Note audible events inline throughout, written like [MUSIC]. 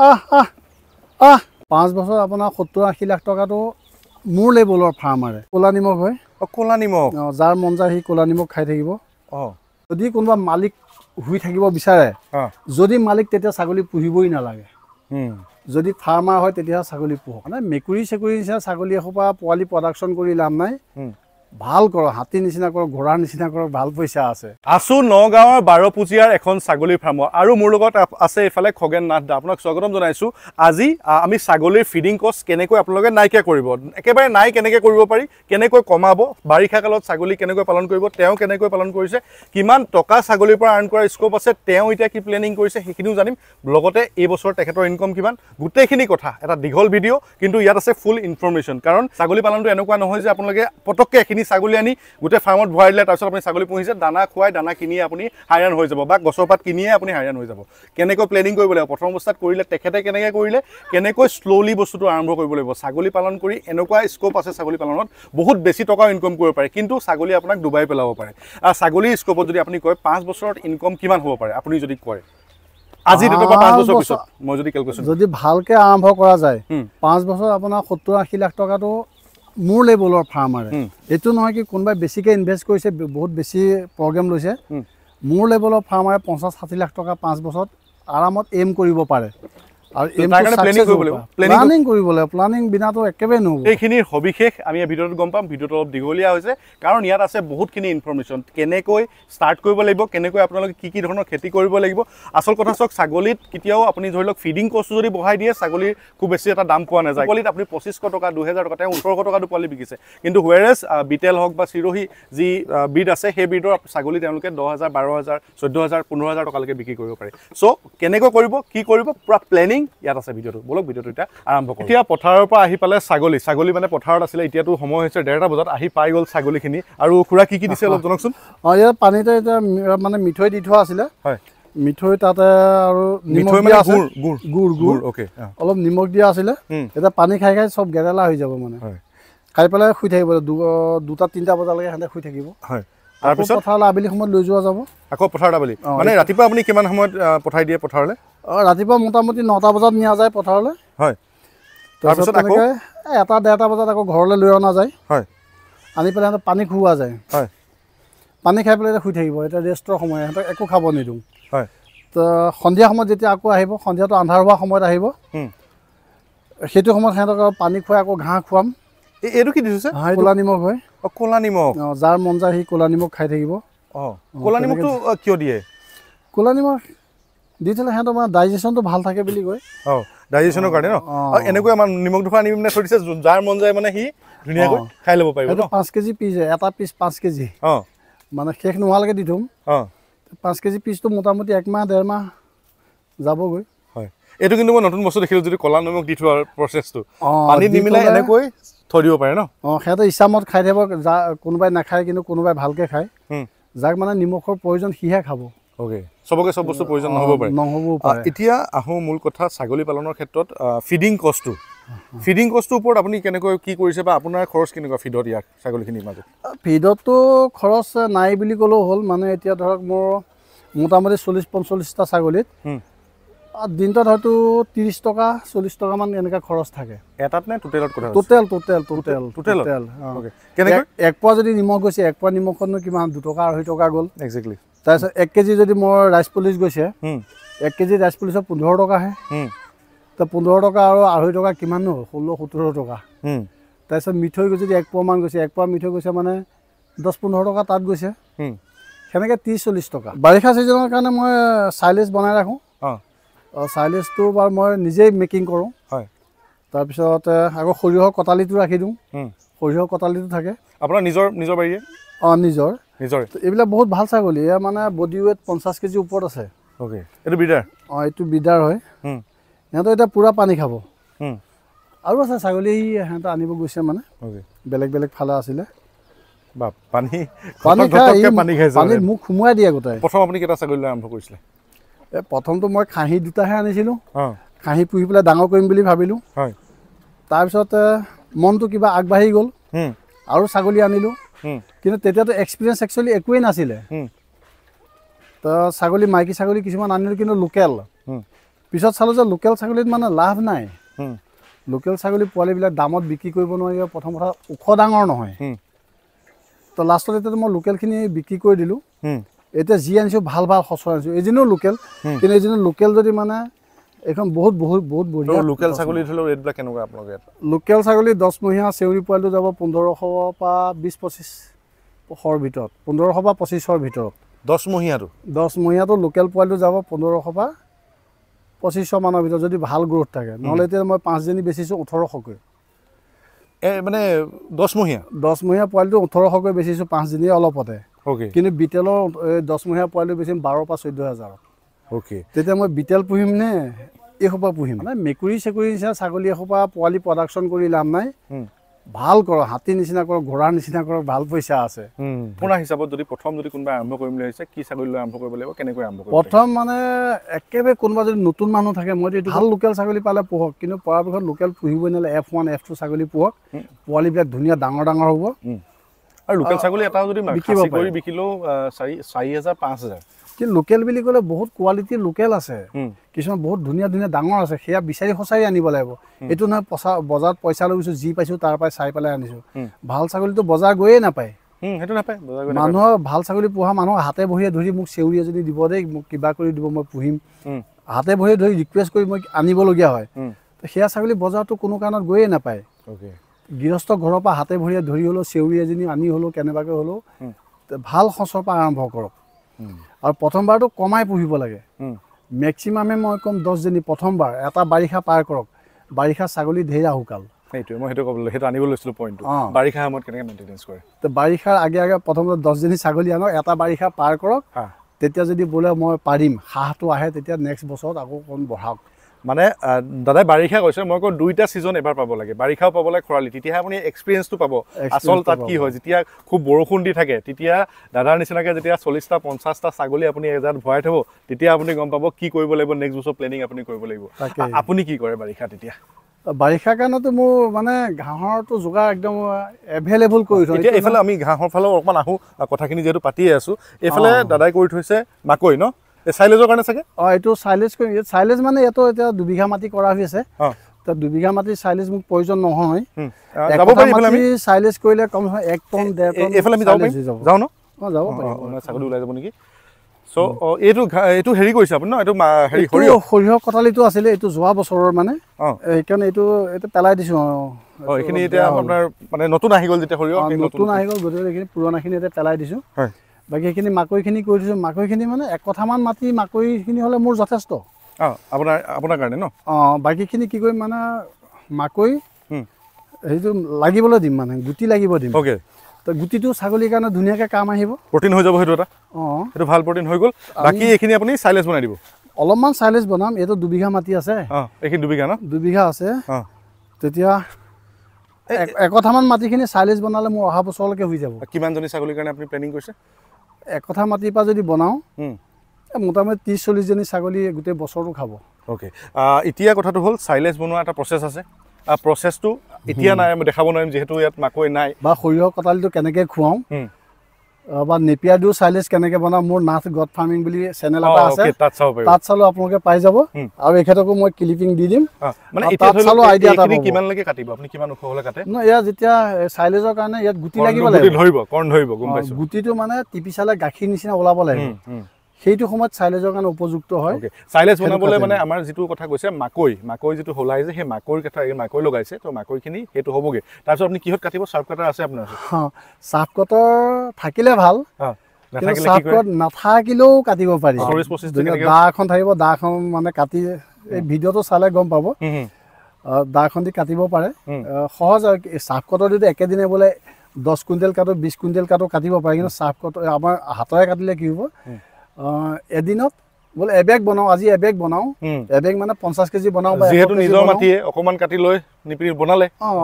পাঁচ বছৰ আপোনাৰ সত্তৰ আশী লাখ টকাটো মোৰ লেবলৰ ফাৰ্মাৰে ক'লা নিমখ হয় অঁ ক'লা নিমখ অঁ যাৰ মন যায় সি ক'লা নিমখ খাই থাকিব অঁ যদি কোনোবা মালিক শুই থাকিব বিচাৰে যদি মালিক তেতিয়া ছাগলী পুহিবই নালাগে যদি ফাৰ্মাৰ হয় তেতিয়া ছাগলী পোহক মানে মেকুৰী চেকুৰী নিচিনা ছাগলী এসোপা পোৱালি প্ৰডাকশ্যন কৰি লাভ নাই ভাল কৰ হাতী নিচিনা কৰ ঘোঁৰাৰ নিচিনা কৰক ভাল পইচা আছে আছো নগাঁৱৰ বাৰপুজিয়াৰ এখন ছাগলীৰ ফাৰ্মত আৰু মোৰ লগত আছে এইফালে খগেন নাথ দা আপোনাক স্বাগতম জনাইছো আজি আমি ছাগলীৰ ফিডিং কষ্ট কেনেকৈ আপোনালোকে নাইকিয়া কৰিব একেবাৰে নাই কেনেকৈ কৰিব পাৰি কেনেকৈ কমাব বাৰিষা কালত ছাগলী কেনেকৈ পালন কৰিব তেওঁ কেনেকৈ পালন কৰিছে কিমান টকা ছাগলীৰ পৰা আৰ্ণ কৰা স্কোপ আছে তেওঁ এতিয়া কি প্লেনিং কৰিছে সেইখিনিও জানিম লগতে এইবছৰ তেখেতৰ ইনকম কিমান গোটেইখিনি কথা এটা দীঘল ভিডিঅ' কিন্তু ইয়াত আছে ফুল ইনফৰ্মেশ্যন কাৰণ ছাগলী পালনটো এনেকুৱা নহয় যে আপোনালোকে পটককৈ এখিনি ছাগলী আনি গোটেই ফাৰ্মত ভৰাই দিলে তাৰপিছত আপুনি ছাগলী পুহিছে দানা খুৱাই দানা কিনিয়ে আপুনি হাইৰাণ হৈ যাব বা গছৰ পাত কিনিয়ে আপুনি হাইৰাণ হৈ যাব কেনেকৈ প্লেনিং কৰিব লাগিব প্ৰথম অৱস্থাত কৰিলে তেখেতে কেনেকৈ কৰিলে কেনেকৈ শ্ল'লি বস্তুটো আৰম্ভ কৰিব লাগিব ছাগলী পালন কৰি এনেকুৱা স্কোপ আছে ছাগলী পালনত বহুত বেছি টকাও ইনকম কৰিব পাৰে কিন্তু ছাগলী আপোনাক ডুবাই পেলাব পাৰে আৰু ছাগলীৰ স্ক'পত যদি আপুনি কয় পাঁচ বছৰত ইনকম কিমান হ'ব পাৰে আপুনি যদি কয় যদি যদি আৰম্ভ কৰা যায় পাঁচ বছৰ আপোনাৰ সত্তৰ আশী লাখ টকাটো মোৰ লেভেলৰ ফাৰ্মাৰে এইটো নহয় কি কোনোবাই বেছিকৈ ইনভেষ্ট কৰিছে বহুত বেছি প্ৰগ্ৰেম লৈছে মোৰ লেভেলৰ ফাৰ্মাৰে পঞ্চাছ ষাঠি লাখ টকা পাঁচ বছৰত আৰামত এইম কৰিব পাৰে আৰু এইটো প্লেনিং কৰিব লাগিব প্লেনিং কৰিব লাগিব প্লেনিং বিনাটো একেবাৰে নহ'ব এইখিনিৰ সবিশেষ আমি ভিডিঅ'টোত গম পাম ভিডিঅ'টো অলপ দীঘলীয়া হৈছে কাৰণ ইয়াত আছে বহুতখিনি ইনফৰ্মেশ্যন কেনেকৈ ষ্টাৰ্ট কৰিব লাগিব কেনেকৈ আপোনালোকে কি কি ধৰণৰ খেতি কৰিব লাগিব আচল কথা চাওক ছাগলীত কেতিয়াও আপুনি ধৰি লওক ফিডিং কষ্টটো যদি বঢ়াই দিয়ে ছাগলীৰ খুব বেছি এটা দাম পোৱা নাযায় ছাগলীত আপুনি পঁচিছশ টকা দুহেজাৰ টকা তেওঁ ওঠৰশ টকাটো পোৱালি বিকিছে কিন্তু ৱেৰেজ বিটেল হওক বা চিৰহী যি ব্ৰীড আছে সেই ব্ৰীডৰ ছাগলী তেওঁলোকে দহ হাজাৰ বাৰ হাজাৰ চৈধ্য হাজাৰ পোন্ধৰ হাজাৰ টকালৈকে বিক্ৰী কৰিব পাৰে চ' কেনেকৈ কৰিব কি কৰিব পূৰা প্লেনিং ইয়াত আছে ভিডিঅ'টো বলক ভিডিঅ'টো এতিয়া আৰম্ভ কৰোঁ এতিয়া পথাৰৰ পৰা আহি পালে ছাগলী ছাগলী মানে পথাৰত আছিলে এতিয়াতো সময় হৈছে ডেৰটা বজাত আহি পাই গ'ল ছাগলীখিনি আৰু খুৰা কি কি দিছে অলপ জনাওকচোন অঁ ইয়াত পানীতে এতিয়া মানে মিঠৈ দি থোৱা আছিলে হয় মিঠৈ তাতে আৰু নিমখ দিয়া আছিলে গুড় গুড় গুড় অ'কে অলপ নিমখ দিয়া আছিলে এতিয়া পানী খাই খাই চব গেদেলা হৈ যাব মানে খাই পেলাই শুই থাকিব দুটা তিনিটা বজালৈকে সিহঁতে শুই থাকিব হয় তাৰপিছত আবেলি সময়ত লৈ যোৱা যাব আকৌ পথাৰত আবেলি মানে ৰাতিপুৱা আপুনি কিমান সময়ত পঠাই দিয়ে পথাৰলৈ ৰাতিপুৱা মোটামুটি নটা বজাত নিয়া যায় পথাৰলৈ হয় তাৰপিছত এনেকৈ এটা ডেৰটা বজাত আকৌ ঘৰলৈ লৈ অনা যায় হয় আনি পেলাই সিহঁতক পানী খুওৱা যায় হয় পানী খাই পেলাই শুই থাকিব এতিয়া ৰেষ্টৰ সময় সিহঁতক একো খাব নিদিওঁ হয় তো সন্ধিয়া সময়ত যেতিয়া আকৌ আহিব সন্ধিয়াটো আন্ধাৰ হোৱা সময়ত আহিব সেইটো সময়ত সিহঁতক পানী খুৱাই আকৌ ঘাঁহ খুৱাম এইটো কি দিছে ক'লা নিমখ হয় ক'লা নিমখ অঁ যাৰ মন যায় সি ক'লা নিমখ খাই থাকিব অঁ ক'লা নিমখটো কিয় দিয়ে ক'লা নিমখ দি দিছিলে সিহঁতৰ মানে ডাইজেশ্যনটো ভাল থাকে বুলি কয় অঁ ডাইজেশ্যনৰ কাৰণে ন এনেকৈ আমাৰ নিমখ ধোৱা আনি মানে থৈ দিছে মন যায় মানে সি ধুনীয়াকৈ খাই ল'ব পাৰিব পাঁচ কেজি পিছ এটা পিচ পাঁচ কেজি অঁ মানে শেষ নোহোৱালৈকে দি থ'ম অঁ পাঁচ কেজি পিচটো মোটামুটি একমাহ ডেৰ মাহ যাবগৈ হয় এইটো কিন্তু মই নতুন বস্তু দেখিলো যদি কলা নিমখ দি থোৱাৰ প্ৰচেছটো পানী নিমিলাই এনেকৈ থৈ পাৰে ন অঁ সিহঁতে ইচ্ছা মত খাই থাকিব যা কোনোবাই নাখায় কিন্তু কোনোবাই ভালকৈ খায় যাক মানে নিমখৰ প্ৰয়োজন সিহে খাব অ'কে চবকে চব বস্তু প্ৰয়োজন নহ'ব পাৰে নহ'ব এতিয়া আহোঁ মূল কথা ছাগলী পালনৰ ক্ষেত্ৰত ফিডিং কষ্টটো ফিডিং কষ্টটোৰ ওপৰত আপুনি কেনেকৈ কি কৰিছে বা আপোনাৰ খৰচ কেনেকুৱা ফিডত ইয়াক ছাগলীখিনিৰ মাজত ফিডতটো খৰচ নাই বুলি ক'লেও হ'ল মানে এতিয়া ধৰক মোৰ মোটামুটি চল্লিছ পঞ্চল্লিছটা ছাগলীত দিনটোত হয়তো ত্ৰিছ টকা চল্লিছ টকামান এনেকুৱা খৰচ থাকে এটাত নে টোটেলত কথা total total total total total কেনেকৈ এক পোৱা যদি নিমখ গৈছে এক পোৱা নিমখতনো কিমান দুটকা আঢ়ৈ টকা গ'ল এক্জেক্টলি তাৰপিছত এক কেজি যদি মোৰ ৰাইচ পলিচ গৈছে এক কেজি ৰাইচ পলিচৰ পোন্ধৰ টকাহে তো পোন্ধৰ টকা আৰু আঢ়ৈ টকা কিমাননো ষোল্ল সোতৰ টকা তাৰপিছত মিঠৈ যদি এক পোৱামান গৈছে এক পোৱা মিঠৈ গৈছে মানে দহ পোন্ধৰ টকা তাত গৈছে সেনেকৈ ত্ৰিছ চল্লিছ টকা বাৰিষা ছিজনৰ কাৰণে মই চাইলেজ বনাই ৰাখোঁ চাইলেজটো বাৰু মই নিজেই মেকিং কৰোঁ হয় তাৰপিছত আকৌ সৰিয়হৰ কটালিটো ৰাখি দিওঁ সৰিয়হৰ কটালিটো থাকে আপোনাৰ নিজৰ নিজৰ বাৰীয়ে অঁ নিজৰ এইবিলাক বহুত ভাল ছাগলী মানে বডি ৱেট পঞ্চাছ কেজি ওপৰত আছে অ'কে এইটো ব্ৰিডাৰ হয় সিহঁতৰ এতিয়া পূৰা পানী খাব আৰু আছে ছাগলী সিহঁতে আনিব গৈছে মানে বেলেগ বেলেগ ফালে আছিলে মোক সোমোৱাই দিয়ে গোটেই প্ৰথম আপুনি কেইটা ছাগলী আৰম্ভ কৰিছিলে এই প্ৰথমটো মই খাহী দুটাহে আনিছিলোঁ খাহী পুহি পেলাই ডাঙৰ কৰিম বুলি ভাবিলোঁ তাৰপিছতে মনটো কিবা আগবাঢ়ি গ'ল আৰু ছাগলী আনিলোঁ কিন্তু তেতিয়াতো এক্সপিৰিয়েঞ্চ একচুৱেলি একোৱেই নাছিলে তো ছাগলী মাইকী ছাগলী কিছুমান আনিলোঁ কিন্তু লোকেল পিছত চালোঁ যে লোকেল ছাগলীত মানে লাভ নাই লোকেল ছাগলী পোৱালিবিলাক দামত বিক্ৰী কৰিব নোৱাৰিব প্ৰথম কথা ওখ ডাঙৰ নহয় তো লাষ্টত এতিয়াতো মই লোকেলখিনি বিক্ৰী কৰি দিলোঁ এতিয়া যি আনিছোঁ ভাল ভাল সঁচৰ আনিছোঁ এদিনো লোকেল কিন্তু এদিনো লোকেল যদি মানে এইখন বহুত বহুত বহুত বঢ়িয়া লোকেল ছাগলী ধৰি ৰেটবিলাক কেনেকুৱা আপোনালোকে ইয়াত লোকেল ছাগলী দহমহীয়া চেউৰী পোৱালিটো যাব পোন্ধৰশ পৰা বিছ পঁচিছশৰ ভিতৰত পোন্ধৰশ পৰা পঁচিছশৰ ভিতৰত দহমহীয়াটো দহমহীয়াটো লোকেল পোৱালিটো যাব পোন্ধৰশ পৰা পঁচিছশ মানৰ ভিতৰত যদি ভাল গ্ৰ'থ থাকে নহ'লে এতিয়া মই পাঁচজনী বেচিছোঁ ওঠৰশকৈ মানে দহমহীয়া দহমহীয়া পোৱালিটো ওঠৰশকৈ বেচিছোঁ পাঁচজনীয়ে অলপতে কিন্তু বিটেলৰ দহমহীয়া পোৱালিটো বেচিম বাৰৰ পৰা চৈধ্য হাজাৰ ওকে তেতিয়া মই বিতেল পুহিম নে এসোপা পুহিম মানে মেকুৰী চেকুৰী নিচিনা ছাগলী এসোপা পোৱালি প্ৰডাকশ্যন কৰি লাভ নাই ভাল কৰক হাতীৰ নিচিনা কৰক ঘোঁৰাৰ নিচিনা কৰক ভাল পইচা আছে পোনা হিচাপত যদি প্ৰথম যদি কোনোবাই আৰম্ভ কৰিম বুলি কি ছাগলী আৰম্ভ কৰিব লাগিব কেনেকৈ আৰম্ভ প্ৰথম মানে একেবাৰে কোনোবা যদি নতুন মানুহ থাকে মই যদি ভাল লোকেল ছাগলী পালে পোহক কিন্তু পৰাপক্ষত লোকেল পুহিব নালাগে এফ ওৱান এফ টু ছাগলী পোহক পোৱালিবিলাক ধুনীয়া ডাঙৰ ডাঙৰ হ'ব আৰু লোকেল ছাগলী এটা যদি বিকিব বিকিলেও চাৰি চাৰি হেজাৰ পাঁচ হেজাৰ কিন্তু লোকেল বুলি ক'লে বহুত কোৱালিটি লোকেল আছে কিছুমান বহুত ধুনীয়া ধুনীয়া ডাঙৰ আছে সেয়া বিচাৰি সঁচাৰি আনিব লাগিব এইটো নহয় পচা বজাৰত পইচা লগিছোঁ যি পাইছোঁ তাৰ পৰাই চাই পেলাই আনিছোঁ ভাল ছাগলীটো বজাৰ গৈয়ে নাপায় মানুহৰ ভাল ছাগলী পোহা মানুহ হাতে বহিয়ে ধৰি মোক চেউৰীয়ে এজনী দিব দেই মোক কিবা কৰি দিব মই পুহিম হাতে বহিয়ে ধৰি ৰিকুৱেষ্ট কৰি মই আনিবলগীয়া হয় সেয়া ছাগলী বজাৰটো কোনো কাৰণত গৈয়ে নাপায় গৃহস্থ ঘৰৰ পৰা হাতে ভৰিয়ে ধৰি হ'লেও চেউৰী এজনী আনি হ'লেও কেনেবাকৈ হ'লেও ভাল সঁচৰ পৰা আৰম্ভ কৰক আৰু প্ৰথমবাৰটো কমাই পুহিব লাগে মেক্সিমামে মই ক'ম দহজনী প্ৰথমবাৰ এটা বাৰিষা পাৰ কৰক বাৰিষা ছাগলী ধেৰ আহুকাল বাৰিষাৰ আগে আগে প্ৰথমতে দহজনী ছাগলী আনক এটা বাৰিষা পাৰ কৰক তেতিয়া যদি বোলে মই পাৰিম হাঁহটো আহে তেতিয়া নেক্সট বছৰত আকৌ অকণ বঢ়াওক মানে দাদাই বাৰিষা কৈছে মই কওঁ দুইটা ছিজন এবাৰ পাব লাগে বাৰিষাও পাব লাগে খৰালি তেতিয়াহে আপুনি এক্সপিৰিয়েঞ্চটো পাব আচল তাত কি হয় যেতিয়া খুব বৰষুণ দি থাকে তেতিয়া দাদাৰ নিচিনাকৈ যেতিয়া চল্লিছটা পঞ্চাছটা ছাগলী আপুনি এজাত ভৰাই থ'ব তেতিয়া আপুনি গম পাব কি কৰিব লাগিব নেক্সট বছৰ প্লেনিং আপুনি কৰিব লাগিব আপুনি কি কৰে বাৰিষা তেতিয়া বাৰিষা কাৰণেতো মোৰ মানে ঘাঁহৰটো যোগাৰ একদম এভেইলেবল কৰি থৈছোঁ এতিয়া এইফালে আমি ঘাঁহৰ ফালেও অকণমান আহোঁ কথাখিনি যিহেতু পাতিয়ে আছোঁ এইফালে দাদাই কৰি থৈছে মাকৈ ন চাইলেজৰ কাৰণে চাগে অঁ এইটো চাইলেজ কৰিম চাইলেজ মানে ইয়াতো এতিয়া দুবিঘা মাটি কৰা হৈছে দুবিঘা মাটিৰ চাইলেজ মোক প্ৰয়োজন নহয় কৰিলে কম হয় এক টন ডেৰ পেলাই দিছো বাকী সেইখিনি মাকৈখিনি কৰি দিছোঁ মাকৈখিনি মানে একঠামান মাটি মাকৈখিনি হ'লে মোৰ যথেষ্ট আপোনাৰ কাৰণে ন অঁ বাকীখিনি কি কৰিম মানে মাকৈ সেইটো লাগিবলৈ দিম মানে গুটি লাগিব দিম অ'কে গুটিটো ছাগলীৰ কাৰণে ধুনীয়াকৈ কাম আহিব প্ৰটিন হৈ যাব সেইটো এটা অঁ সেইটো ভাল প্ৰটিন হৈ গ'ল বাকী এইখিনি আপুনি চাইলেজ বনাই দিব অলপমান চাইলেজ বনাম এইটো দুবিঘা মাটি আছে এইখিনি দুবিঘা ন দুবিঘা আছে তেতিয়া একঠামান মাটিখিনি চাইলেজ বনালে মোৰ অহা বছৰলৈকে হৈ যাব কিমানজনী ছাগলীৰ কাৰণে আপুনি প্লেনিং কৰিছে একথা মাটিৰ পৰা যদি বনাওঁ মোটামুটি ত্ৰিছ চল্লিছজনী ছাগলীয়ে গোটেই বছৰটো খাব অ'কে এতিয়া কথাটো হ'ল চাইলেজ বনোৱা এটা প্ৰচেছ আছে প্ৰচেছটো এতিয়া নাই আমি দেখাব নোৱাৰিম যিহেতু ইয়াত মাকৈ নাই বা সৰিয়হ কটালিটো কেনেকৈ খুৱাওঁ বা নেপিয়া ডু চাইলেজ কেনেকে বনাওঁ মোৰ নাথ গড ফাৰ্মিং বুলি চেনেল এটা আছে তাত চালো আপোনালোকে পাই যাব আৰু এখেতকো মই ক্লিপিং দি দিম যেতিয়া চাইলেজৰ কাৰণে ইয়াত গুটি লাগিব লাগিব গুটিটো মানে টিপি চালে গাখীৰ নিচিনা ওলাব লাগিব সেইটো সময়ত চাইলেজৰ কাৰণে উপযুক্ত হয় চাইলেজ বনাবলৈ মানে আমাৰ যিটো কথা কৈছে মাকৈ মাকৈ যিটো সলাই যে সেই মাকৈৰ কথা মাকৈ লগাইছে ত' মাকৈখিনি সেইটো হ'বগৈ তাৰপিছত আপুনি কিহত কাটিব চাফ কাটাৰ আছে আপোনাৰ অঁ চাফ কাটাৰ থাকিলে ভাল নাথাকিলেও কাটিব পাৰি চল্লিছ এখন থাকিব দাহ এখন মানে কাটি এই ভিডিঅ'টো চালে গম পাব দাখন দি কাটিব পাৰে সহজ আৰু চাফ কটৰ যদি একেদিনাই বোলে দহ কুইণ্টেল কাটো বিছ কুইণ্টেল কাটো কাটিব পাৰে কিন্তু চাফ কট আমাৰ হাতেৰে কাটিলে কি হ'ব এদিনত বোলে এবেগ বনাওঁ আজি এবেগ বনাওঁ এবেগ মানে পঞ্চাছ কেজি বনাওঁ যিহেতু নিজৰ মাটিয়ে অকণমান কাটি লৈ নিপিৰি বনালে অঁ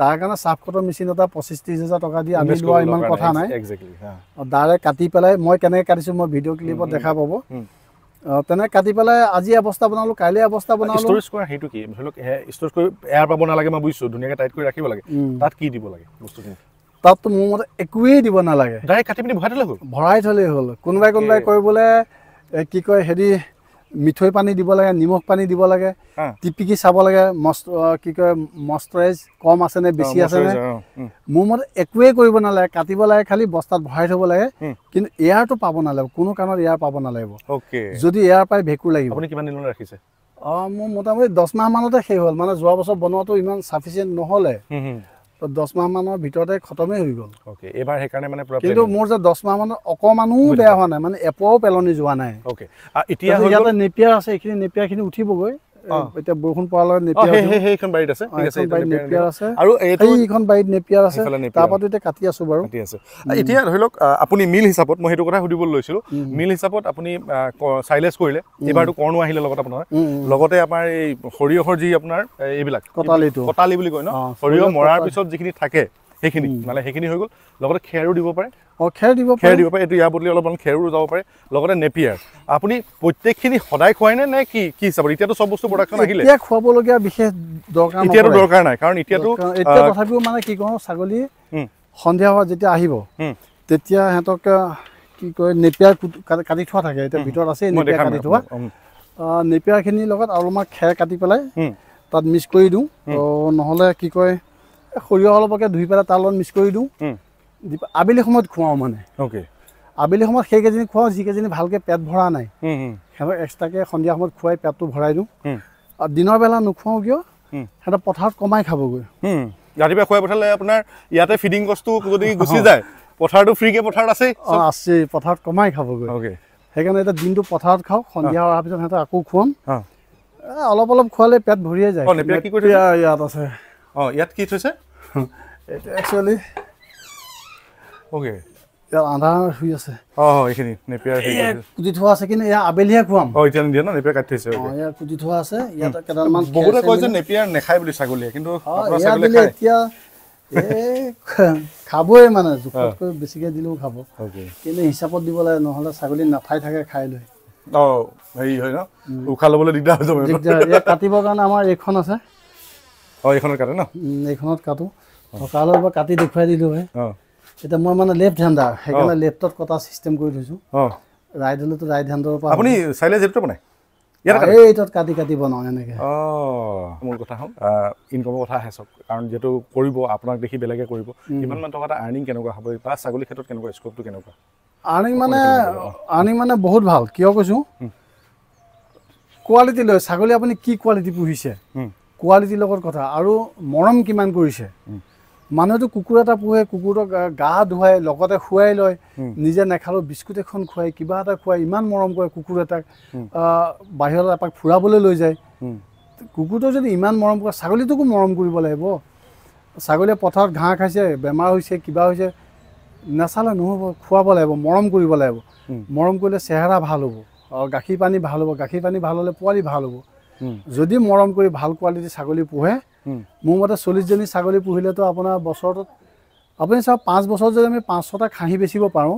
তাৰ কাৰণে চাফ কটৰ মেচিন এটা পঁচিছ ত্ৰিছ হাজাৰ টকা দি আনি লোৱা ইমান কথা নাই ডাইৰেক্ট কাটি পেলাই মই কেনেকে কাটিছোঁ মই ভিডিঅ' ক্লিপত দেখা পাব তেনেকে কাটি পেলাই আজি অৱস্থা বনালো কাইলৈ অৱস্থা বনালো কি ধৰি লওক এয়াৰ পাব নালাগে মই বুজিছোঁ ধুনীয়াকৈ টাইট কৰি ৰাখিব লাগে তাত কি দিব লাগে বস্তুখিনি তাত মোৰ মতে একোৱেই দিব নালাগে ভৰাই থ'লেই হ'ল কোনোবাই কোনোবাই কয় বোলে কি কয় হেৰি মিঠৈ পানী দিব লাগে নিমখ পানী দিব লাগে টিপিকি চাব লাগে মষ্ট কি কয় মইশ্চাৰাইজ কম আছেনে বেছি আছেনে মোৰ মতে একোৱেই কৰিব নালাগে কাটিব লাগে খালি বস্তাত ভৰাই থ'ব লাগে কিন্তু এয়াৰটো পাব নালাগিব কোনো কাৰণত এয়াৰ পাব নালাগিব যদি এয়াৰ পাই ভেঁকুৰ লাগিব অঁ মোৰ মোটামুটি দহ মাহমানতে শেষ হ'ল মানে যোৱা বছৰ বনোৱাটো ইমান চাফিচিয়েণ্ট নহ'লে দহ মাহ মানৰ ভিতৰতে খতমেই হৈ গ'ল এইবাৰ সেইকাৰণে কিন্তু মোৰ যে দহ মাহ মানৰ অকণমানো বেয়া হোৱা নাই মানে এপোৱাও পেলনি যোৱা নাই নেপিয়া আছে এইখিনি নেপিয়াৰখিনি উঠিবগৈ এটা বৰখন পালে নেপিয়াৰ নেপিয়াৰ আছে তাৰ পৰা এতিয়া কাটি আছো বাৰু এতিয়া ধৰি লওক আপুনি মিল হিচাপত মই সেইটো কথা সুধিবলৈ লৈছিলো মিল হিচাপত আপুনি চাইলেজ কৰিলে এইবাৰটো কৰ্ণো আহিলে লগত আপোনাৰ লগতে আমাৰ এই সৰিয়হৰ যি আপোনাৰ এইবিলাক কটালি বুলি কয় ন সৰিয়হ মৰাৰ পিছত যিখিনি থাকে সেইখিনি মানে সেইখিনি হৈ গ'ল লগতে খেৰো দিব পাৰে অঁ খেৰ দিব খেৰ দিব পাৰে এইটো ইয়াৰ বদলি অলপমান খেৰো যাব পাৰে লগতে নেপিয়াৰ আপুনি প্ৰত্যেকখিনি সদায় খুৱাইনে নে কি কি হিচাপত এতিয়াতো চব বস্তু প্ৰডাকশ্যন আহিলে এতিয়া খুৱাবলগীয়া বিশেষ দৰকাৰ এতিয়াতো দৰকাৰ নাই কাৰণ এতিয়াতো এতিয়া তথাপিও মানে কি কওঁ ছাগলী সন্ধিয়া হোৱা যেতিয়া আহিব তেতিয়া সিহঁতক কি কয় নেপিয়াৰ কাটি থোৱা থাকে এতিয়া ভিতৰত আছে নেপিয়াৰ কাটি থোৱা নেপিয়াৰখিনিৰ লগত অলপমান খেৰ কাটি পেলাই তাত মিক্স কৰি দিওঁ নহ'লে কি কয় সৰিয়হ অলপকে ধুই পেলাই তাৰ লগত মিক্স কৰি দিওঁ আবেলি সময়ত খুৱাওঁ মানে আবেলি সময়ত সেইকেইজনী খুৱাওঁ যিকেইজনী ভালকৈ পেট ভৰা নাই সিহঁতক এক্সট্ৰাকৈ সন্ধিয়া সময়ত খুৱাই পেটটো ভৰাই দিওঁ আৰু দিনৰ বেলা নুখুৱাওঁ কিয় সিহঁতক পথাৰত কমাই খাবগৈ ৰাতিপুৱা খুৱাই পঠালে আপোনাৰ ইয়াতে ফিডিং কষ্টটো যদি গুচি যায় পথাৰটো ফ্ৰীকৈ পথাৰত আছেই অঁ আছে পথাৰত কমাই খাবগৈ সেইকাৰণে এতিয়া দিনটো পথাৰত খাওঁ সন্ধিয়া অহাৰ পিছত সিহঁতক আকৌ খুৱাম অলপ অলপ খোৱালে পেট ভৰিয়ে যায় ইয়াত আছে অঁ ইয়াত কি থৈছে এইটো একচুৱেলি অ'কে ইয়াত আন্ধাৰ শুই আছে অঁ অঁ এইখিনি নেপিয়াৰ কুটি থোৱা আছে কিন্তু ইয়াৰ আবেলিহে খুৱাম অঁ এতিয়া নিদিয়ে ন নেপিয়া কাটি থৈছে অঁ ইয়াৰ কুটি থোৱা আছে ইয়াত কেইটামান বহুতে কয় যে নেপিয়াৰ নেখায় বুলি ছাগলীয়ে কিন্তু এতিয়া খাবই মানে জোখতকৈ বেছিকৈ দিলেও খাব কিন্তু হিচাপত দিব লাগে নহ'লে ছাগলী নাফাই থাকে খাই লৈ অঁ হেৰি হয় ন উশাহ ল'বলৈ দিগদাৰ হৈ যাব দিগদাৰ ইয়াত কাটিবৰ কাৰণে আমাৰ এইখন আছে এইখনত কাটে ন এইখনত কাটো সকালৰ পৰা কাটি দেখুৱাই দিলোঁ হয় এতিয়া মই মানে লেফ্ট হেণ্ডাৰ সেইকাৰণে লেফ্টত কটা চিষ্টেম কৰি থৈছোঁ ৰাইট হ'লেতো ৰাইট হেণ্ডৰ পৰা আপুনি চাইলে যিটো বনাই এইটোত কাটি কাটি বনাওঁ এনেকৈ অঁ মূল কথা হ'ল ইনকামৰ কথা আহে চব কাৰণ যিহেতু কৰিব আপোনাক দেখি বেলেগে কৰিব কিমানমান টকা এটা আৰ্ণিং কেনেকুৱা হ'ব বা ছাগলীৰ ক্ষেত্ৰত কেনেকুৱা স্কোপটো কেনেকুৱা আৰ্ণিং মানে আৰ্ণিং মানে বহুত ভাল কিয় কৈছোঁ কোৱালিটি লৈ ছাগলী আপুনি কি কোৱালিটি পুহিছে কোৱালিটিৰ লগত কথা আৰু মৰম কিমান কৰিছে মানুহেতো কুকুৰ এটা পোহে কুকুৰটোক গা ধুৱাই লগতে শুৱাই লয় নিজে নেখালেও বিস্কুট এখন খুৱাই কিবা এটা খুৱাই ইমান মৰম কৰে কুকুৰ এটাক বাহিৰত এপাক ফুৰাবলৈ লৈ যায় কুকুৰটো যদি ইমান মৰম কৰে ছাগলীটোকো মৰম কৰিব লাগিব ছাগলীয়ে পথাৰত ঘাঁহ খাইছে বেমাৰ হৈছে কিবা হৈছে নেচালে নহ'ব খুৱাব লাগিব মৰম কৰিব লাগিব মৰম কৰিলে চেহেৰা ভাল হ'ব গাখীৰ পানী ভাল হ'ব গাখীৰ পানী ভাল হ'লে পোৱালি ভাল হ'ব যদি মৰম কৰি ভাল কোৱালিটি ছাগলী পোহে মোৰ মতে চল্লিছজনী ছাগলী পুহিলেতো আপোনাৰ বছৰটোত আপুনি চাওক পাঁচ বছৰত যদি আমি পাঁচশটা খাহী বেচিব পাৰোঁ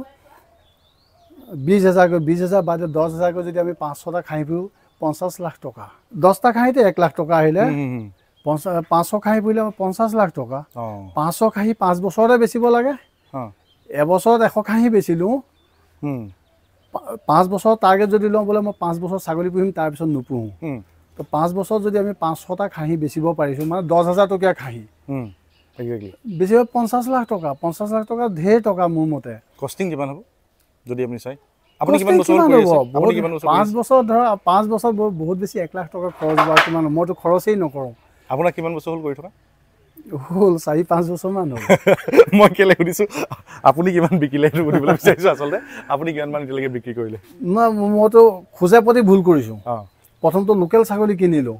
বিছ হেজাৰকৈ বিছ হেজাৰ বাদ দহ হেজাৰকৈ যদি আমি পাঁচশটা খাহী পুহোঁ পঞ্চাছ লাখ টকা দহটা খাহীতে এক লাখ টকা আহিলে পাঁচশ খাহী পুহিলে পঞ্চাছ লাখ টকা পাঁচশ খাহী পাঁচ বছৰতে বেচিব লাগে এবছৰত এশ খাহী লওঁ পাঁচ বছৰ টাৰ্গেট যদি লওঁ বোলে মই পাঁচ বছৰ ছাগলী পুহিম তাৰপিছত নুপুহোঁ তো পাঁচ বছৰত যদি আমি পাঁচশটা খাহী বেচিব পাৰিছোঁ মানে দহ হাজাৰ টকীয়া খাহী বেচিব পঞ্চাছ লাখ টকা পঞ্চাছ লাখ টকা ঢেৰ টকা মোৰ মতে কষ্টিং কিমান হ'ব যদি আপুনি চাই পাঁচ বছৰ ধৰা পাঁচ বছৰত বহুত বেছি এক লাখ টকা খৰচ বাৰু কিমান মইতো খৰচেই নকৰোঁ আপোনাৰ কিমান বছৰ হ'ল কৰি থকা হ'ল চাৰি পাঁচ বছৰমান হ'ল [LAUGHS] মই কেলৈ সুধিছোঁ আপুনি কিমান বিকিলে বিচাৰিছোঁ আচলতে আপুনি কিমানমান এতিয়ালৈকে বিক্ৰী কৰিলে মইতো খোজে প্ৰতি ভুল কৰিছোঁ প্ৰথমটো লোকেল ছাগলী কিনিলোঁ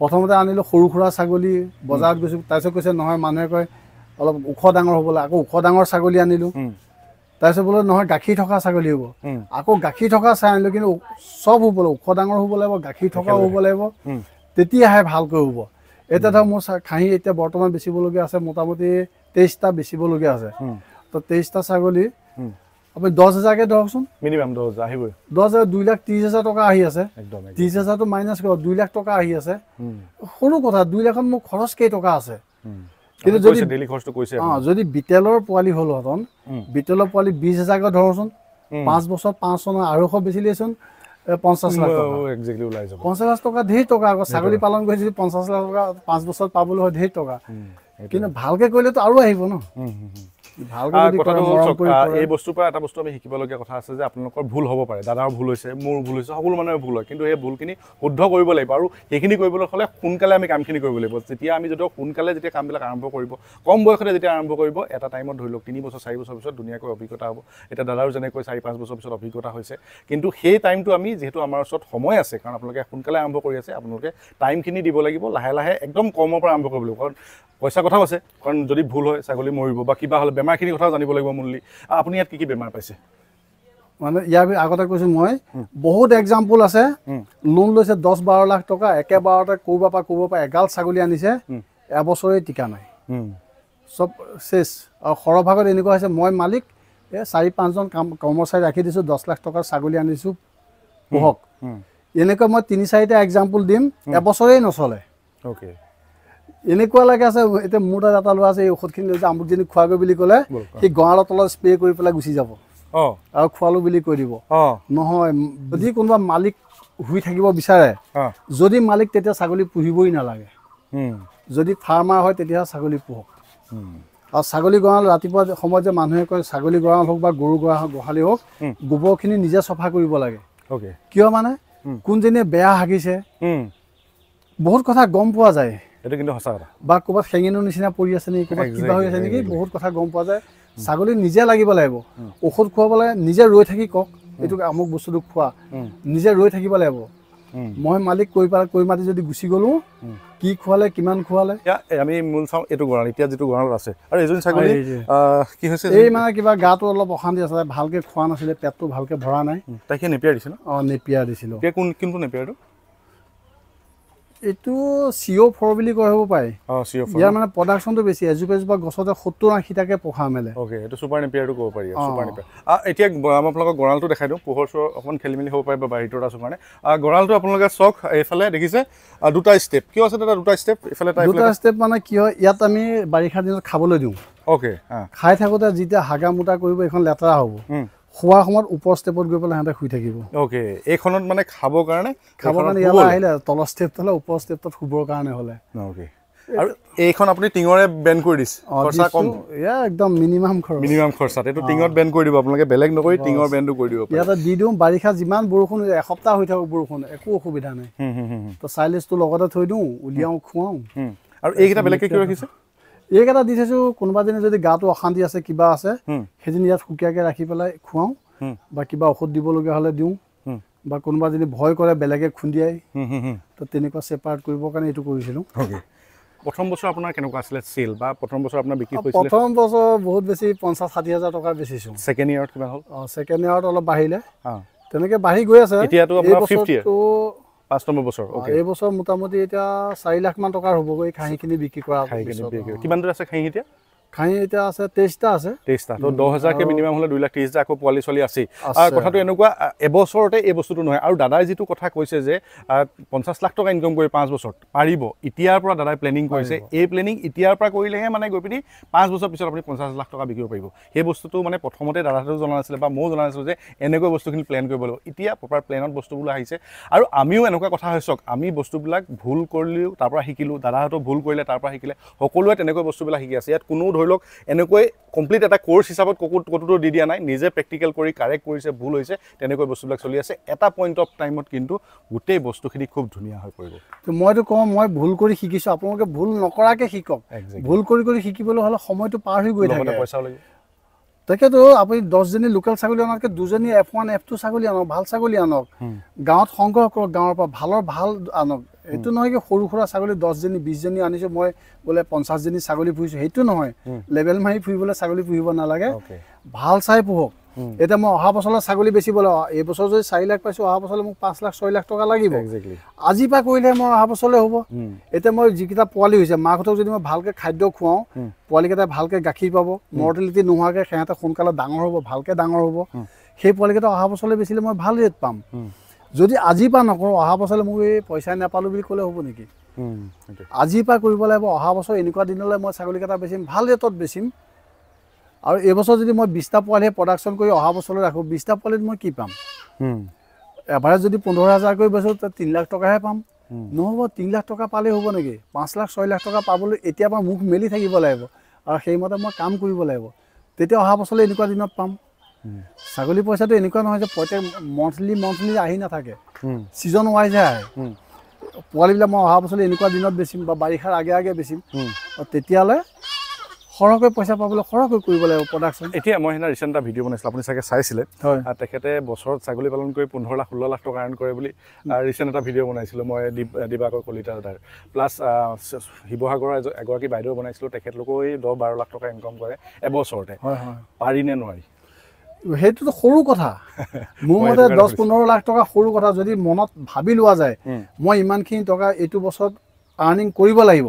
প্ৰথমতে আনিলোঁ সৰু সুৰা ছাগলী বজাৰত গৈছোঁ তাৰপিছত কৈছে নহয় মানুহে কয় অলপ ওখ ডাঙৰ হ'ব লাগে আকৌ ওখ ডাঙৰ ছাগলী আনিলোঁ তাৰপিছত বোলে নহয় গাখীৰ থকা ছাগলী হ'ব আকৌ গাখীৰ থকা চাই আনিলোঁ কিন্তু চব হ'ব লাগিব ওখ ডাঙৰ হ'ব লাগিব গাখীৰ থকাও হ'ব লাগিব তেতিয়াহে ভালকৈ হ'ব এতিয়া ধৰক মোৰ খাহী এতিয়া বৰ্তমান বেচিবলগীয়া আছে মোটামুটি তেইছটা বেচিবলগীয়া আছে তো তেইছটা ছাগলী আপুনি দহ হাজাৰকৈ ধৰকচোন মিনিমাম দহ হাজাৰ আহিবই দহ হাজাৰ দুই লাখ ত্ৰিছ হাজাৰ টকা আহি আছে একদম ত্ৰিছ হাজাৰটো মাইনাছ কৰক দুই লাখ টকা আহি আছে সৰু কথা দুই লাখত মোৰ খৰচ কেইটকা আছে কিন্তু যদি ডেইলি খৰচটো কৈছে অঁ যদি বিটেলৰ পোৱালি হ'লহেঁতেন বিটেলৰ পোৱালি বিছ হাজাৰকৈ ধৰকচোন পাঁচ বছৰ পাঁচ চন আঢ়ৈশ বেচিলেচোন পঞ্চাছ লাখ ওলাই যাব পঞ্চাছ লাখ টকা ঢেৰ টকা আকৌ ছাগলী পালন কৰি যদি পঞ্চাছ লাখ টকা পাঁচ বছৰত পাবলৈ হয় ঢেৰ টকা কিন্তু ভালকৈ কৰিলেতো আৰু আহিব ন এই বস্তুৰ পৰা এটা বস্তু আমি শিকিবলগীয়া কথা আছে যে আপোনালোকৰ ভুল হ'ব পাৰে দাদাৰ ভুল হৈছে মোৰ ভুল হৈছে সকলো মানুহৰ ভুল হয় কিন্তু সেই ভুলখিনি শুদ্ধ কৰিব লাগিব আৰু সেইখিনি কৰিবলৈ হ'লে সোনকালে আমি কামখিনি কৰিব লাগিব যেতিয়া আমি যদিও সোনকালে যেতিয়া কামবিলাক আৰম্ভ কৰিব কম বয়সতে যেতিয়া আৰম্ভ কৰিব এটা টাইমত ধৰি লওক তিনি বছৰ চাৰি বছৰ পিছত ধুনীয়াকৈ অভিজ্ঞতা হ'ব এতিয়া দাদাৰো যেনেকৈ চাৰি পাঁচ বছৰ পিছত অভিজ্ঞতা হৈছে কিন্তু সেই টাইমটো আমি যিহেতু আমাৰ ওচৰত সময় আছে কাৰণ আপোনালোকে সোনকালে আৰম্ভ কৰি আছে আপোনালোকে টাইমখিনি দিব লাগিব লাহে লাহে একদম কমৰ পৰা আৰম্ভ কৰিব লাগিব কাৰণ পইচা কথাও আছে কাৰণ যদি ভুল হয় ছাগলী মৰিব বা কিবা হ'লে বেমাৰখিনিৰ কথাও জানিব লাগিব মূল্যি আপুনি ইয়াত কি কি বেমাৰ পাইছে মানে ইয়াৰ আগতে কৈছোঁ মই বহুত এক্সাম্পল আছে লোন লৈছে দহ বাৰ লাখ টকা একেবাৰতে ক'ৰবাৰ পৰা ক'ৰবাৰ পৰা এগাল ছাগলী আনিছে এবছৰেই টিকা নাই চব চেচ আৰু সৰহভাগত এনেকুৱা হৈছে মই মালিক এই চাৰি পাঁচজন কাম কৰ্মচাৰী ৰাখি দিছোঁ দহ লাখ টকাৰ ছাগলী আনিছোঁ পোহক এনেকৈ মই তিনি চাৰিটা এক্সাম্পল দিম এবছৰেই নচলে অ'কে এনেকুৱা লাগে আছে এতিয়া মোৰ তাত এটা ল'ৰা আছে এই ঔষধখিনি লৈ যে আমুকজনী খোৱাগৈ বুলি ক'লে সি গঁৰালৰ তলত স্প্ৰে কৰি পেলাই গুচি যাব আৰু খোৱালো বুলি কৈ দিব নহয় যদি কোনোবা মালিক শুই থাকিব বিচাৰে যদি মালিক তেতিয়া ছাগলী পুহিবই নালাগে যদি ফাৰ্মাৰ হয় তেতিয়াহে ছাগলী পোহক আৰু ছাগলী গঁৰাল ৰাতিপুৱা সময়ত যে মানুহে কয় ছাগলী গঁৰাল হওক বা গৰু গঁৰাল হওক গোহালি হওক গোবৰখিনি নিজে চফা কৰিব লাগে কিয় মানে কোনজনীয়ে বেয়া হাগিছে বহুত কথা গম পোৱা যায় এইটো কিন্তু সঁচা কথা বা ক'ৰবাত শেঙেনৰ নিচিনা পৰি আছে নেকি ক'ৰবাত কিবা হৈ আছে নেকি বহুত কথা গম পোৱা যায় ছাগলী নিজে লাগিব লাগিব ঔষধ খুৱাব লাগে নিজে ৰৈ থাকি কওক এইটো আমুক বস্তুটো খোৱা নিজে ৰৈ থাকিব লাগিব মই মালিক কৈ পেলাই কৈ মাতি যদি গুচি গ'লো কি খোৱালে কিমান খোৱালে আমি মূল চাওঁ এইটো গঁৰাল এতিয়া যিটো গঁৰালত আছে আৰু এজনী ছাগলী কি হৈছে এই মানে কিবা গাটো অলপ অশান্তি আছিলে ভালকৈ খোৱা নাছিলে পেটটো ভালকৈ ভৰা নাই তাইকে নেপিয়াৰ দিছিলোঁ অঁ নেপিয়াই দিছিলোঁ কোন কোনটো নেপিয়াৰটো এইটো চিঅ' ফ'ৰ বুলি কয় হ'ব পাৰে ইয়াৰ মানে প্ৰডাকশ্যনটো বেছি এজোপা এজোপা গছতে সত্তৰ আশীটাকে পোহা মেলে আপোনালোকৰ গঁৰালটো দেখাই দিওঁ পোহৰ চোহৰ অকণমান খেলি মেলি হ'ব পাৰে বা বাহিৰটো আছো কাৰণে গঁৰালটো আপোনালোকে চক এইফালে দেখিছে দুটা ষ্টেপ কিয় আছে দাদা দুটা ষ্টেপ এইফালে দুটা ষ্টেপ মানে কি হয় ইয়াত আমি বাৰিষাৰ দিনত খাবলৈ দিওঁ খাই থাকোঁতে যেতিয়া হাগা মোটা কৰিব এইখন লেতেৰা হ'ব খোৱাৰ সময়ত ওপৰ ষ্টেপত গৈ পেলাই সিহঁতে শুই থাকিব অ'কে এইখনত মানে খাবৰ কাৰণে খাবৰ কাৰণে ইয়ালৈ আহিলে তলৰ ষ্টেপত হ'লে ওপৰ ষ্টেপত শুবৰ কাৰণে হ'লে অ'কে আৰু এইখন আপুনি টিঙৰে বেন কৰি দিছে খৰচা কম এয়া একদম মিনিমাম খৰচ মিনিমাম খৰচাত এইটো টিঙত বেন কৰি দিব আপোনালোকে বেলেগ নকৰি টিঙৰ বেনটো কৰি দিব ইয়াতে দি দিওঁ বাৰিষা যিমান বৰষুণ এসপ্তাহ হৈ থাকক বৰষুণ একো অসুবিধা নাই তো চাইলেজটো লগতে থৈ দিওঁ উলিয়াওঁ খুৱাওঁ আৰু এইকেইটা বেলেগকৈ কিয় ৰাখিছে দি কথা কোনোবা কোনোবাদিনে যদি গাটো অশান্তি আছে কিবা আছে সেইদিন ইয়াত সুকীয়াকে ৰাখি পেলাই খুৱাওঁ বা কিবা ঔষধ দিবলগীয়া হলে দিওঁ বা কোনোবা যদি ভয় কৰে বেলেগে খুন্দিয়াই তো তেনেকুৱা চেপাৰেট কৰিবৰ কাৰণে এইটো কৰিছিলোঁ প্ৰথম বছৰ আপোনাৰ কেনেকুৱা আছিলে চেল বা প্ৰথম বছৰ আপোনাৰ বিক্ৰী হৈছিল প্ৰথম বছৰ বহুত বেছি পঞ্চাছ ষাঠি হাজাৰ টকা বেচিছোঁ ছেকেণ্ড ইয়াৰত কিমান হ'ল অঁ ছেকেণ্ড ইয়াৰত অলপ বাঢ়িলে তেনেকৈ বাঢ়ি গৈ আছে এতিয়াতো ফিফটি এতিয়া চাৰি লাখ মান টকাৰ হবগৈ খাহিখিনি বিক্ৰী কৰা কিমান আছে খাহি এতিয়া খাহী এতিয়া আছে তেইছটা আছে তেইছটা ত' দহ হাজাৰকৈ মিনিমাম হ'লে দুই লাখ ত্ৰিছ হাজাৰ আকৌ পোৱালি ছোৱালী আছেই আৰু কথাটো এনেকুৱা এবছৰতে এই বস্তুটো নহয় আৰু দাদাই যিটো কথা কৈছে যে পঞ্চাছ লাখ টকা ইনকম কৰি পাঁচ বছৰত পাৰিব এতিয়াৰ পৰা দাদাই প্লেনিং কৰিছে এই প্লেনিং এতিয়াৰ পৰা কৰিলেহে মানে গৈ পিনি পাঁচ বছৰ পিছত আপুনি পঞ্চাছ লাখ টকা বিকিব পাৰিব সেই বস্তুটো মানে প্ৰথমতে দাদাহঁতেও জনা নাছিলে বা ময়ো জনা নাছিলোঁ যে এনেকৈ বস্তুখিনি প্লেন কৰিব লাগিব এতিয়া প্ৰপাৰ প্লেনত বস্তুবোৰ আহিছে আৰু আমিও এনেকুৱা কথা হৈছে আমি বস্তুবিলাক ভুল কৰিলেও তাৰপৰা শিকিলোঁ দাদাহঁতেও ভুল কৰিলে তাৰপৰা শিকিলে সকলোৱে তেনেকৈ বস্তুবিলাক শিকি আছে ইয়াত কোনো ধৰণৰ ধৰি লওক এনেকৈ কমপ্লিট এটা কোৰ্চ হিচাপত ককু কতোটো দি দিয়া নাই নিজে প্ৰেক্টিকেল কৰি কাৰেক্ট কৰিছে ভুল হৈছে তেনেকৈ বস্তুবিলাক চলি আছে এটা পইণ্ট অফ টাইমত কিন্তু গোটেই বস্তুখিনি খুব ধুনীয়া হৈ পৰিব মইতো কওঁ মই ভুল কৰি শিকিছোঁ আপোনালোকে ভুল নকৰাকৈ শিকক ভুল কৰি কৰি শিকিবলৈ হ'লে সময়টো পাৰ হৈ গৈ থাকে পইচাও লাগে তাকেতো আপুনি দহজনী লোকেল ছাগলী অনাতকে দুজনী এফ ওৱান এফ টু ছাগলী আনক ভাল ছাগলী আনক গাঁৱত সংগ্ৰহ কৰক গাঁৱৰ পৰা ভালৰ ভাল আনক সেইটো নহয় কি সৰু সুৰা ছাগলী দহজনী বিছজনী আনিছো মই বোলে পঞ্চাছজনী ছাগলী পুহিছো সেইটো নহয় লেবেল মাৰি ফুৰিবলৈ ছাগলী পুহিব নালাগে ভাল চাই পোহক এটা মই অহা বছৰলৈ ছাগলী বেচিব লাগিব এই বছৰ যদি চাৰি লাখ পাইছোঁ অহা বছৰলৈ মোক পাঁচ লাখ ছয় লাখ টকা লাগিব একজেক্টলি আজিৰ পৰা কৰিলেহে মই অহা বছৰলৈ হ'ব এতিয়া মই যিকেইটা পোৱালি হৈছে মাকহঁতক যদি মই ভালকৈ খাদ্য খুৱাওঁ পোৱালিকেইটাই ভালকৈ গাখীৰ পাব মৰ্টেলিটি নোহোৱাকৈ সিহঁতে সোনকালে ডাঙৰ হ'ব ভালকৈ ডাঙৰ হ'ব সেই পোৱালিকেইটা অহা বছৰলৈ বেচিলে মই ভাল ৰেট পাম যদি আজিৰ পৰা নকৰোঁ অহা বছৰলৈ মোক এই পইচাই নাপালোঁ বুলি ক'লে হ'ব নেকি আজিৰ পৰা কৰিব লাগিব অহা বছৰ এনেকুৱা দিনলৈ মই ছাগলীকেইটা বেচিম ভাল ৰেটত বেচিম আৰু এইবছৰ যদি মই বিছটা পোৱালিহে প্ৰডাকশ্যন কৰি অহা বছৰলৈ ৰাখোঁ বিছটা পোৱালিত মই কি পাম এভাৰেজ যদি পোন্ধৰ হাজাৰ কৰি বেচোঁ তাত তিনি লাখ টকাহে পাম নহ'ব তিনি লাখ টকা পালেই হ'ব নেকি পাঁচ লাখ ছয় লাখ টকা পাবলৈ এতিয়া মই মুখ মেলি থাকিব লাগিব আৰু সেইমতে মই কাম কৰিব লাগিব তেতিয়া অহা বছৰলৈ এনেকুৱা দিনত পাম ছাগলী পইচাটো এনেকুৱা নহয় যে প্ৰত্যেক মন্থলি মন্থলি আহি নাথাকে ছিজন ৱাইজহে আহে পোৱালিবিলাক মই অহা বছৰলৈ এনেকুৱা দিনত বেচিম বা বাৰিষাৰ আগে আগে বেচিম তেতিয়ালৈ সৰহকৈ পইচা পাবলৈ সৰহকৈ কৰিব লাগিব প্ৰডাকশ্যন এতিয়া মই সেইদিনা ৰিচেণ্ট এটা ভিডিঅ' বনাইছিলোঁ আপুনি চাগে চাইছিলে হয় তেখেতে বছৰত ছাগলী পালন কৰি পোন্ধৰ লাখ ষোল্ল লাখ টকা আৰ্ণ কৰে বুলি ৰিচেণ্ট এটা ভিডিঅ' বনাইছিলোঁ মই দিবাকৰ কলিতা দাদাৰ প্লাছ শিৱসাগৰৰ এজন এগৰাকী বাইদেউ বনাইছিলোঁ তেখেতলোকেও এই দহ বাৰ লাখ টকা ইনকম কৰে এবছৰতে পাৰি নে নোৱাৰি সেইটোতো সৰু কথা [LAUGHS] মোৰ মতে দহ পোন্ধৰ লাখ টকা সৰু কথা যদি মনত ভাবি লোৱা যায় মই ইমানখিনি টকা এইটো বছৰত আৰ্ণিং কৰিব লাগিব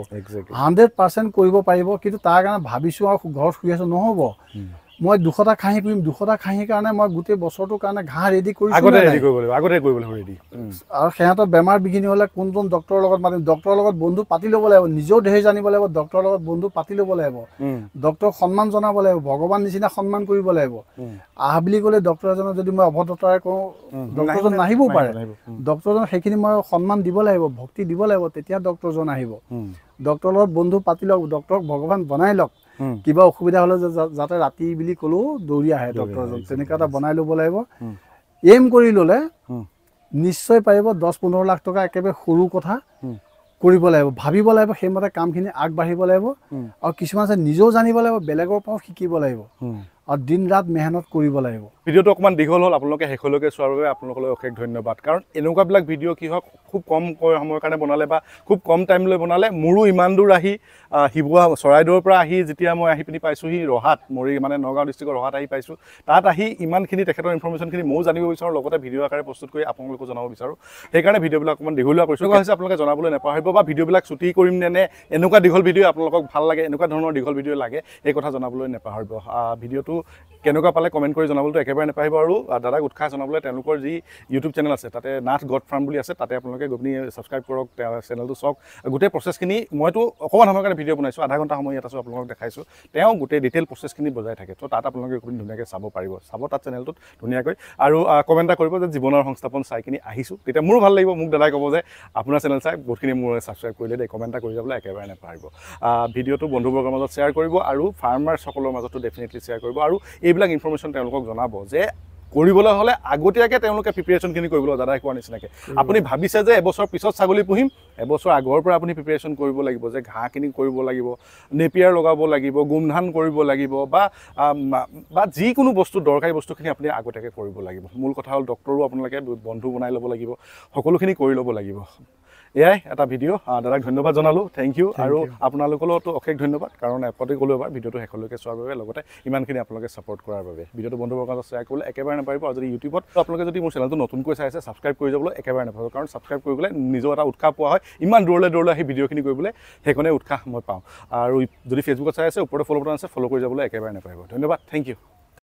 হাণ্ড্ৰেড পাৰ্চেণ্ট কৰিব পাৰিব কিন্তু তাৰ কাৰণে ভাবিছোঁ আৰু ঘৰত শুই আছোঁ নহ'ব মই দুশটা খাহি পুহিম দুশটা খাহিৰ কাৰণে মই গোটেই বছৰটোৰ কাৰণে ঘাঁহ ৰেডি কৰি আৰু সিহঁতৰ বেমাৰ বিঘিনি হ'লে কোনজন ডক্টৰৰ লগত মাতিম ডক্টৰৰ লগত বন্ধু পাতি ল'ব লাগিব নিজেও ধেৰ জানিব লাগিব ডক্টৰৰ লগত বন্ধু পাতি ল'ব লাগিব ডক্টৰক সন্মান জনাব লাগিব ভগৱান নিচিনা সন্মান কৰিব লাগিব আহ বুলি ক'লে ডক্তৰ এজনক যদি মই অভদ্ৰতাৰে কওঁ ডক্টৰজন নাহিবও পাৰে ডক্তৰজন সেইখিনি মই সন্মান দিব লাগিব ভক্তি দিব লাগিব তেতিয়া ডক্তৰজন আহিব ডক্টৰৰ লগত বন্ধু পাতি লওক ডক্টৰক ভগৱান বনাই লওক কিবা অসুবিধা হ'লে যাতে ৰাতি বুলি ক'লেও দৌৰি আহে ডক্টৰজন তেনেকুৱা এটা বনাই ল'ব লাগিব এইম কৰি ল'লে নিশ্চয় পাৰিব দহ পোন্ধৰ লাখ টকা একেবাৰে সৰু কথা কৰিব লাগিব ভাবিব লাগিব সেইমতে কামখিনি আগবাঢ়িব লাগিব আৰু কিছুমান আছে নিজেও জানিব লাগিব বেলেগৰ পৰাও শিকিব লাগিব আৰু দিন ৰাত মেহনত কৰিব লাগিব ভিডিঅ'টো অকণমান দীঘল হ'ল আপোনালোকে শেষলৈকে চোৱাৰ বাবে আপোনালোকলৈ অশেষ ধন্যবাদ কাৰণ এনেকুৱাবিলাক ভিডিঅ' কি হওক খুব কম সময়ৰ কাৰণে বনালে বা খুব কম টাইম লৈ বনালে মোৰো ইমান দূৰ আহি শিৱ চৰাইদেউৰ পৰা আহি যেতিয়া মই আহি পিনি পাইছোঁহি ৰহাত মৰি মানে নগাঁও ডিষ্ট্ৰিক্টৰ ৰহাত আহি পাইছোঁ তাত আহি ইমানখিনি তেখেতৰ ইনফৰমেশ্যনখিনি ময়ো জানিব বিচাৰোঁ লগতে ভিডিঅ' আকাৰে প্ৰস্তুত কৰি আপোনালোকো জনাব বিচাৰোঁ সেইকাৰণে ভিডিঅ'বিলাক অকণমান দীঘলীয়া কৰিছোঁ কোৱা হৈছে আপোনালোকে জনাবলৈ নাপাহৰিব বা ভিডিঅ'বিলাক চুটি কৰিম নে এনেকুৱা দীঘল ভিডিঅ' আপোনালোকক ভাল লাগে এনেকুৱা ধৰণৰ দীঘল ভিডিঅ' লাগে এই কথা জনাবলৈ নাপাহৰিব ভিডিঅ'টো কেনেকুৱা পালে কমেণ্ট কৰি জনাবলৈ একেবাৰে একেবাৰে নাপাহিব আৰু দাদাক উৎসাহ জনাবলৈ তেওঁলোকৰ যি ইউটিউব চেনেল আছে তাতে নাথ গড ফাৰ্ম বুলি আছে তাতে আপোনালোকে গৈ পিনি ছাবস্ক্ৰাইব কৰক চেনেলটো চাওক গোটেই প্ৰচেছখিনি মইতো অকণমান সময়ৰ কাৰণে ভিডিঅ' বনাইছোঁ আধা ঘণ্টা সময় ইয়াত আছোঁ আপোনালোকক দেখাইছোঁ তেওঁ গোটেই ডিটেইল প্ৰচেছখিনি বজাই থাকে ত' তাত আপোনালোকে গৈ পিনি ধুনীয়াকৈ চাব পাৰিব চাব তাত চেনেলটোত ধুনীয়াকৈ আৰু কমেণ্ট এটা কৰিব যে জীৱনৰ সংস্থাপন চাই কিনি আহিছোঁ তেতিয়া মোৰো ভাল লাগিব মোক দাদাই ক'ব যে আপোনাৰ চেনেল চাই বহুতখিনি মোৰ ছাবস্ক্ৰাইব কৰিলে দেই কমেণ্ট এটা কৰি যাবলৈ একেবাৰে নাপাহৰিব ভিডিঅ'টো বন্ধুবৰ্গৰ মাজত শ্বেয়াৰ কৰিব আৰু ফাৰ্মাৰ্ছসকলৰ মাজতো ডেফিনেটলি শ্বেয়াৰ কৰিব আৰু এইবিলাক ইনফৰ্মেশ্যন তেওঁলোকক জনাব যে কৰিবলৈ হ'লে আগতীয়াকৈ তেওঁলোকে প্ৰিপেৰেশ্যনখিনি কৰিব লাগিব দাদাই কোৱাৰ নিচিনাকৈ আপুনি ভাবিছে যে এবছৰ পিছত ছাগলী পুহিম এবছৰ আগৰ পৰা আপুনি প্ৰিপেৰেশ্যন কৰিব লাগিব যে ঘাঁহখিনি কৰিব লাগিব নেপিয়াৰ লগাব লাগিব গোমধান কৰিব লাগিব বা যিকোনো বস্তু দৰকাৰী বস্তুখিনি আপুনি আগতীয়াকৈ কৰিব লাগিব মূল কথা হ'ল ডক্টৰো আপোনালোকে বন্ধু বনাই ল'ব লাগিব সকলোখিনি কৰি ল'ব লাগিব এয়াই এটা ভিডিঅ' দাদাক ধন্যবাদ জনালোঁ থেংক ইউ আৰু আপোনালোকলৈতো অশেষ ধন্যবাদ কাৰণ এপতে ক'লোঁ এবাৰ ভিডিঅ'টো শেষলৈকে চোৱাৰ বাবে লগতে ইমানখিনি আপোনালোকে ছাপৰ্ট কৰাৰ বাবে ভিডিঅ'টো বন্ধুবৰ্গৰ শ্বেয়াৰ কৰিবলৈ একেবাৰে নাপাৰিব আৰু যদি ইউটিউবত আপোনালোকে যদি মোৰ চেনেলটো নতুনকৈ চাই আছে ছাবস্ক্ৰাইব কৰি যাবলৈ একেবাৰে নাপাব কাৰণ ছাবস্ক্ৰাইব কৰিবলৈ নিজৰ এটা উৎসাহ পোৱা হয় ইমান দূৰলৈ দূৰলৈ আহি ভিডিঅ'খিনি কৰিবলৈ সেইকাৰণে উৎসাহ মই পাওঁ আৰু যদি ফেচবুকত চাই আছে ওপৰতে ফ'ল' বটন আছে ফ'ল' কৰি যাবলৈ একেবাৰে নাপাৰিব ধন্যবাদ থেংক ইউ